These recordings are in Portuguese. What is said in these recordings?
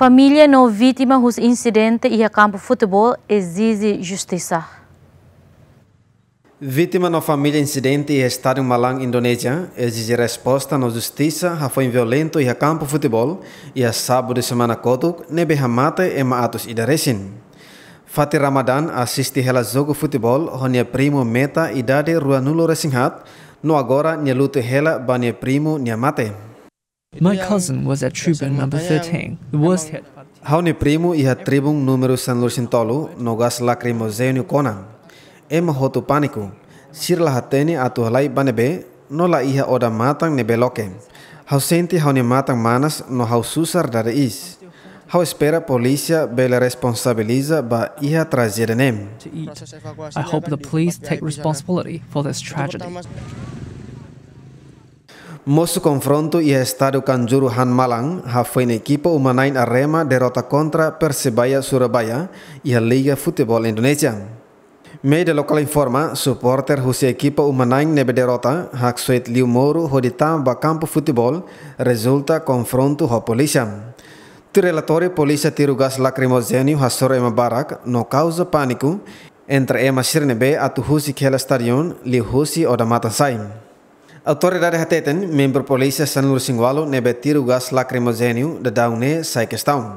Família não vítima dos incidentes e a campo de futebol exige justiça. Vítima na família incidente e estádio Malang, Indonésia, exige resposta na justiça a foi violento e a campo de futebol e a sábado de semana kotuk nebe hamate e maatos idaresin. Fati Ramadan assiste ela jogo futebol honia primo meta idade ruanulo resinhat no agora nia luto ela bania primo nia mate. My cousin was at Tribune number 13, the worst hit. Hau ni primo iha tribung número San Lucintolu, nogas lacrimogéneo conan. Em hotu pánico. Sirla hateni a tu halai banebe, no la iha oda matan nebeloque. Hau senti hau ni matan manas, no hau susar dare is. Hau espera policia bela responsabiliza ba iha trajerenem. I hope the police take responsibility for this tragedy. Mosu confronto ia estádio Canjuru Malang, hafuin foi Umanain Arema derota contra Persebaya Surabaya ia a Liga Futebol Indonésia. Media lokal informa, supporter husi equipa Umanain nebe derrota, hak suet liu moru hoditamba campo futebol, resulta confronto ho polícia. Tu relatório polícia tiro gás lacrimogênio hasoro ema barak, no causa paniku, entre ema sirnebe atu husi khela stadion, liu husi oda Autoridades ateten membro polícia Sanur Singwalo nebe tiro gás lacrimogênio de daune sai questão.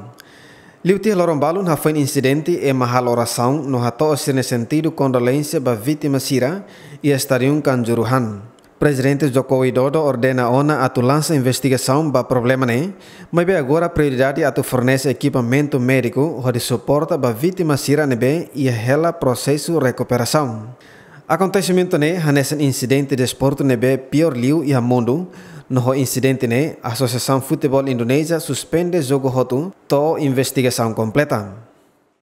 Liuti Lorombalo na foi incidente e mahal oração no hato sirne sentido condolência ba vítima sira e estarium canjuruhan. Presidente Joko Widodo ordena ona tu lança investigação ba problema ne, mas be agora prioridade a tu fornece equipamento médico onde suporta ba vítima sira nebe e ela processo recuperação. Acontecimento ne hanes um incidente de esporte nebe pior liu ia mundo. No incidente ne, Associação Futebol Indonesia suspende jogo roto to investigação completa.